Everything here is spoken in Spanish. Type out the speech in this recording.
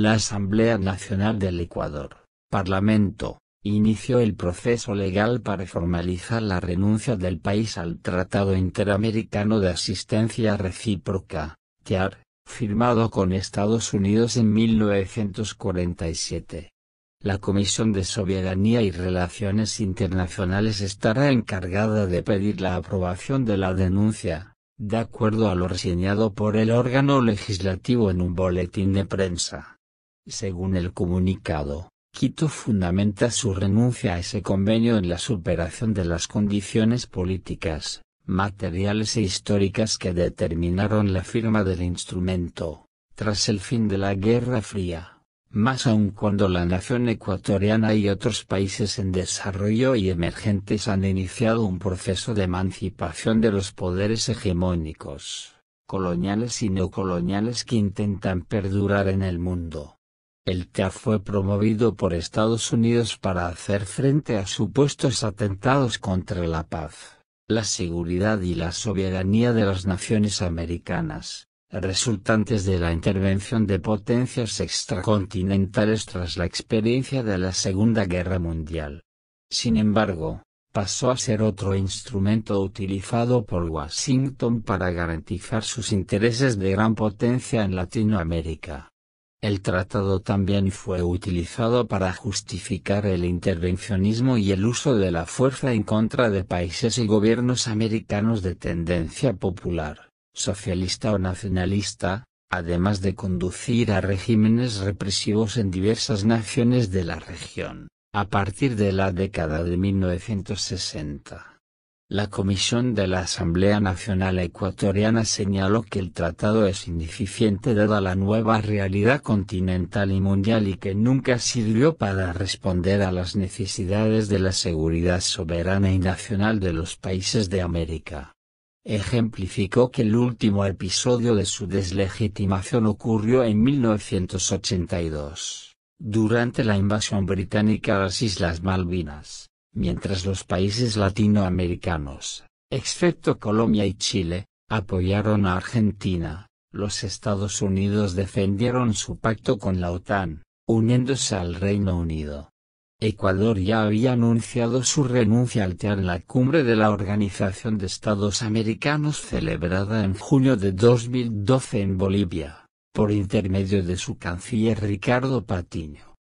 La Asamblea Nacional del Ecuador, Parlamento, inició el proceso legal para formalizar la renuncia del país al Tratado Interamericano de Asistencia Recíproca, TIAR, firmado con Estados Unidos en 1947. La Comisión de Soberanía y Relaciones Internacionales estará encargada de pedir la aprobación de la denuncia, de acuerdo a lo reseñado por el órgano legislativo en un boletín de prensa. Según el comunicado, Quito fundamenta su renuncia a ese convenio en la superación de las condiciones políticas, materiales e históricas que determinaron la firma del instrumento, tras el fin de la Guerra Fría, más aún cuando la nación ecuatoriana y otros países en desarrollo y emergentes han iniciado un proceso de emancipación de los poderes hegemónicos, coloniales y neocoloniales que intentan perdurar en el mundo el TEA fue promovido por Estados Unidos para hacer frente a supuestos atentados contra la paz, la seguridad y la soberanía de las naciones americanas, resultantes de la intervención de potencias extracontinentales tras la experiencia de la Segunda Guerra Mundial. Sin embargo, pasó a ser otro instrumento utilizado por Washington para garantizar sus intereses de gran potencia en Latinoamérica. El tratado también fue utilizado para justificar el intervencionismo y el uso de la fuerza en contra de países y gobiernos americanos de tendencia popular, socialista o nacionalista, además de conducir a regímenes represivos en diversas naciones de la región, a partir de la década de 1960. La Comisión de la Asamblea Nacional Ecuatoriana señaló que el tratado es ineficiente dada la nueva realidad continental y mundial y que nunca sirvió para responder a las necesidades de la seguridad soberana y nacional de los países de América. Ejemplificó que el último episodio de su deslegitimación ocurrió en 1982, durante la invasión británica a las Islas Malvinas mientras los países latinoamericanos, excepto Colombia y Chile, apoyaron a Argentina, los Estados Unidos defendieron su pacto con la OTAN, uniéndose al Reino Unido. Ecuador ya había anunciado su renuncia al TEA en la cumbre de la Organización de Estados Americanos celebrada en junio de 2012 en Bolivia, por intermedio de su canciller Ricardo Patiño.